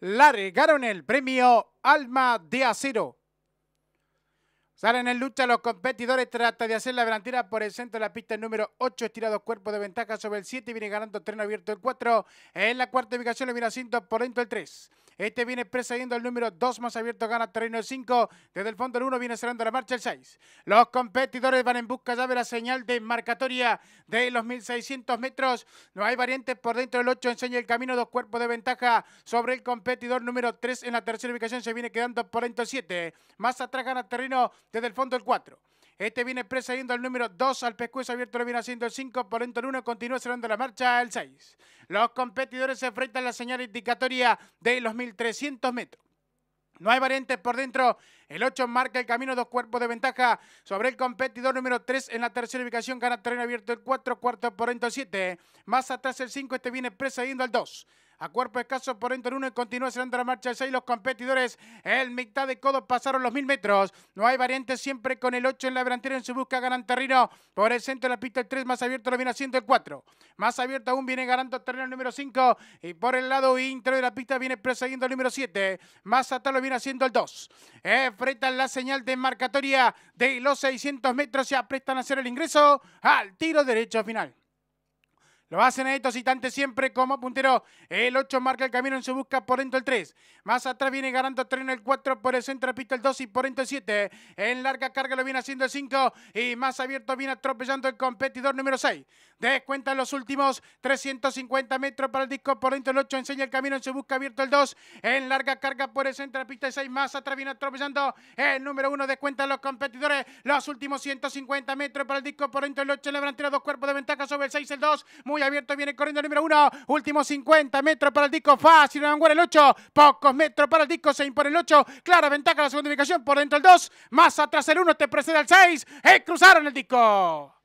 regaron el premio Alma de Acero. Salen en lucha los competidores, trata de hacer la delantera por el centro de la pista el número 8, estirado cuerpos de ventaja sobre el 7, viene ganando tren abierto el 4, en la cuarta ubicación el cinto por dentro el 3. Este viene precediendo el número 2, más abierto gana terreno el 5. Desde el fondo el 1 viene cerrando la marcha el 6. Los competidores van en busca ya de la señal de marcatoria de los 1600 metros. No hay variantes por dentro del 8, enseña el camino, dos cuerpos de ventaja sobre el competidor número 3 en la tercera ubicación. Se viene quedando por dentro 7. Más atrás gana terreno desde el fondo el 4. Este viene precediendo al número 2, al pescuezo abierto lo viene haciendo el 5, por dentro el 1, continúa cerrando la marcha el 6. Los competidores se enfrentan a la señal indicatoria de los 1300 metros. No hay variantes por dentro. El 8 marca el camino, dos cuerpos de ventaja sobre el competidor número 3 en la tercera ubicación. Gana terreno abierto el 4, cuarto por dentro el 7. Más atrás el 5, este viene precediendo al 2. A cuerpo escaso por dentro el uno y continúa cerrando la marcha seis Los competidores el mitad de codo pasaron los 1000 metros. No hay variantes siempre con el 8 en la delantera en su busca. Ganan terreno por el centro de la pista el 3. Más abierto lo viene haciendo el 4. Más abierto aún viene ganando terreno el número 5. Y por el lado interior de la pista viene perseguiendo el número 7. Más atrás lo viene haciendo el 2. fretan la señal de marcatoria de los 600 metros. Se aprestan a hacer el ingreso al tiro derecho final. Lo hacen a estos siempre como puntero. El 8 marca el camino en su busca por dentro el 3. Más atrás viene ganando Tren el 4 por el centro pista el 2 y por dentro el 7. En larga carga lo viene haciendo el 5 y más abierto viene atropellando el competidor número 6. Descuenta los últimos 350 metros para el disco por dentro el 8. Enseña el camino en su busca abierto el 2. En larga carga por el centro pista el 6. Más atrás viene atropellando el número 1. Descuenta los competidores los últimos 150 metros para el disco por dentro el 8. Le dos cuerpos de ventaja sobre el 6 el 2. Muy muy abierto, viene corriendo el número uno. Último 50 metros para el disco fácil, vanguardia el ocho. Pocos metros para el disco, se impone el 8. Clara ventaja la segunda ubicación por dentro el 2. Más atrás el uno. te precede al 6. Y eh, cruzaron el disco.